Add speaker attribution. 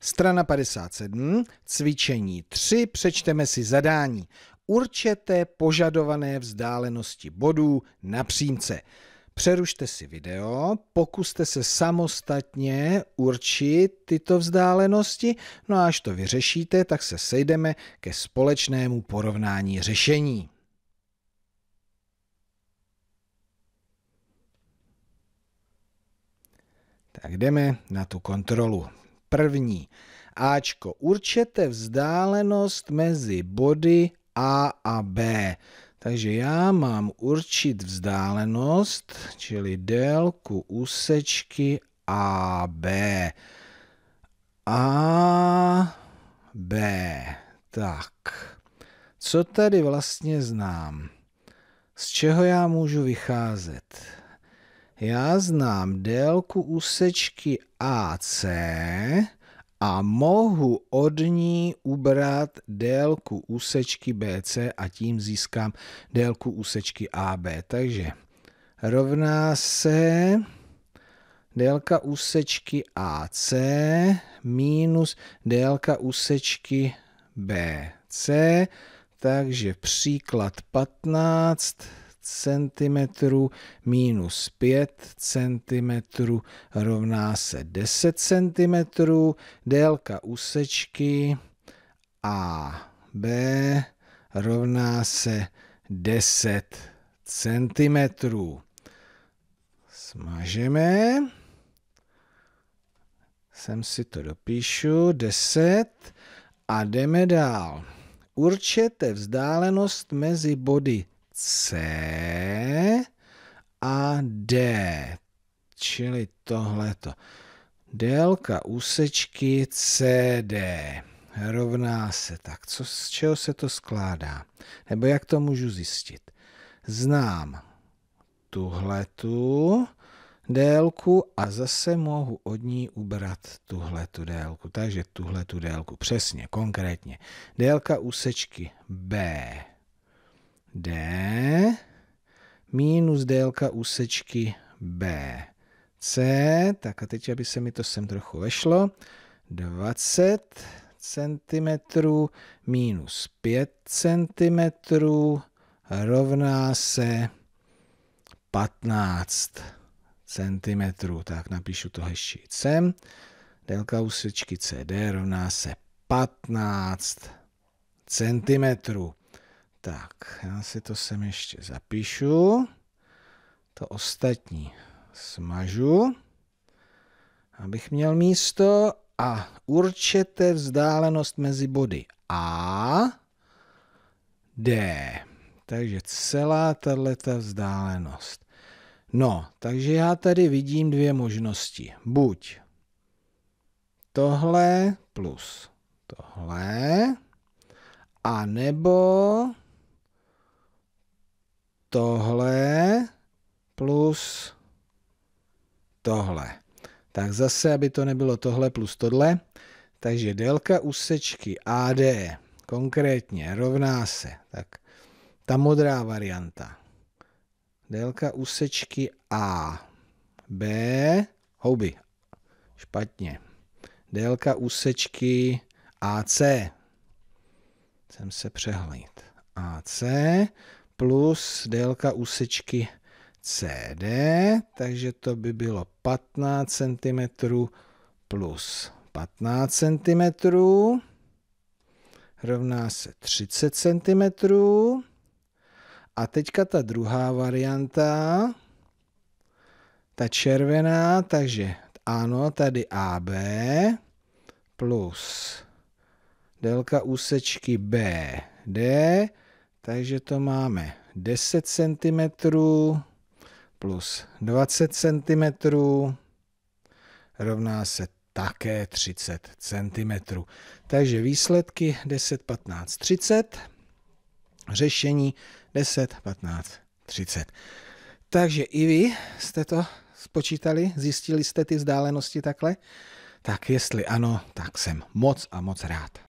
Speaker 1: Strana 57, cvičení 3, přečteme si zadání. Určete požadované vzdálenosti bodů na přímce. Přerušte si video, pokuste se samostatně určit tyto vzdálenosti, no a až to vyřešíte, tak se sejdeme ke společnému porovnání řešení. Tak jdeme na tu kontrolu první. Ačko. Určete vzdálenost mezi body A a B. Takže já mám určit vzdálenost, čili délku úsečky AB. A, B. Tak, co tady vlastně znám? Z čeho já můžu vycházet? já znám délku úsečky AC a mohu od ní ubrat délku úsečky BC a tím získám délku úsečky AB. Takže rovná se délka úsečky AC minus délka úsečky BC, takže příklad 15 cm minus 5 cm rovná se 10 cm. Délka úsečky AB rovná se 10 cm. Smažeme. Sem si to dopíšu. 10 a jdeme dál. Určete vzdálenost mezi body C a D. Čili tohleto. Délka úsečky CD rovná se. Tak co, z čeho se to skládá? Nebo jak to můžu zjistit? Znám tuhletu délku a zase mohu od ní ubrat tuhletu délku. Takže tuhletu délku, přesně, konkrétně. Délka úsečky B D minus délka úsečky BC, tak a teď, aby se mi to sem trochu vešlo, 20 cm minus 5 cm rovná se 15 cm. Tak napíšu to hezčí sem. Délka úsečky CD rovná se 15 cm. Tak, já si to sem ještě zapíšu. To ostatní smažu, abych měl místo a určete vzdálenost mezi body A, D. Takže celá tato vzdálenost. No, takže já tady vidím dvě možnosti. Buď tohle plus tohle, a nebo tohle. Tak zase, aby to nebylo tohle plus tohle, takže délka úsečky AD konkrétně rovná se, tak ta modrá varianta, délka úsečky A, B, houby, špatně, délka úsečky AC, jsem se přehlít, AC plus délka úsečky CD, takže to by bylo 15 cm plus 15 cm rovná se 30 cm. A teďka ta druhá varianta, ta červená, takže ano, tady AB plus délka úsečky BD, takže to máme 10 cm plus 20 cm rovná se také 30 cm. Takže výsledky 10, 15, 30. Řešení 10, 15, 30. Takže i vy jste to spočítali? Zjistili jste ty vzdálenosti takhle? Tak jestli ano, tak jsem moc a moc rád.